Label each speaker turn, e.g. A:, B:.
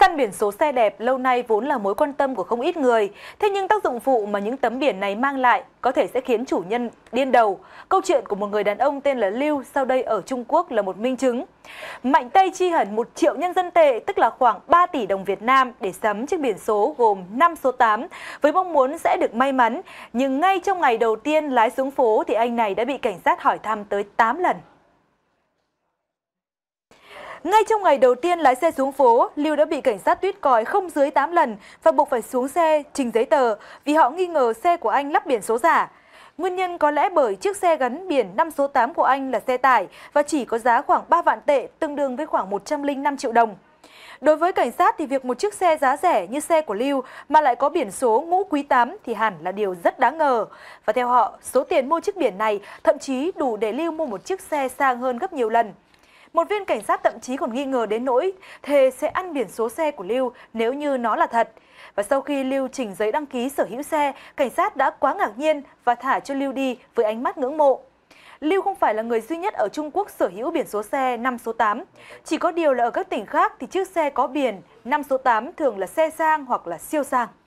A: Săn biển số xe đẹp lâu nay vốn là mối quan tâm của không ít người. Thế nhưng tác dụng phụ mà những tấm biển này mang lại có thể sẽ khiến chủ nhân điên đầu. Câu chuyện của một người đàn ông tên là Lưu sau đây ở Trung Quốc là một minh chứng. Mạnh tay chi hẳn 1 triệu nhân dân tệ, tức là khoảng 3 tỷ đồng Việt Nam để sắm chiếc biển số gồm 5 số 8 với mong muốn sẽ được may mắn. Nhưng ngay trong ngày đầu tiên lái xuống phố thì anh này đã bị cảnh sát hỏi thăm tới 8 lần. Ngay trong ngày đầu tiên lái xe xuống phố, Lưu đã bị cảnh sát tuyết còi không dưới 8 lần và buộc phải xuống xe trình giấy tờ vì họ nghi ngờ xe của anh lắp biển số giả. Nguyên nhân có lẽ bởi chiếc xe gắn biển 5 số 8 của anh là xe tải và chỉ có giá khoảng 3 vạn tệ, tương đương với khoảng 105 triệu đồng. Đối với cảnh sát thì việc một chiếc xe giá rẻ như xe của Lưu mà lại có biển số ngũ quý 8 thì hẳn là điều rất đáng ngờ. Và theo họ, số tiền mua chiếc biển này thậm chí đủ để Lưu mua một chiếc xe sang hơn gấp nhiều lần. Một viên cảnh sát thậm chí còn nghi ngờ đến nỗi thề sẽ ăn biển số xe của Lưu nếu như nó là thật. Và sau khi Lưu chỉnh giấy đăng ký sở hữu xe, cảnh sát đã quá ngạc nhiên và thả cho Lưu đi với ánh mắt ngưỡng mộ. Lưu không phải là người duy nhất ở Trung Quốc sở hữu biển số xe 5 số 8. Chỉ có điều là ở các tỉnh khác thì chiếc xe có biển 5 số 8 thường là xe sang hoặc là siêu sang.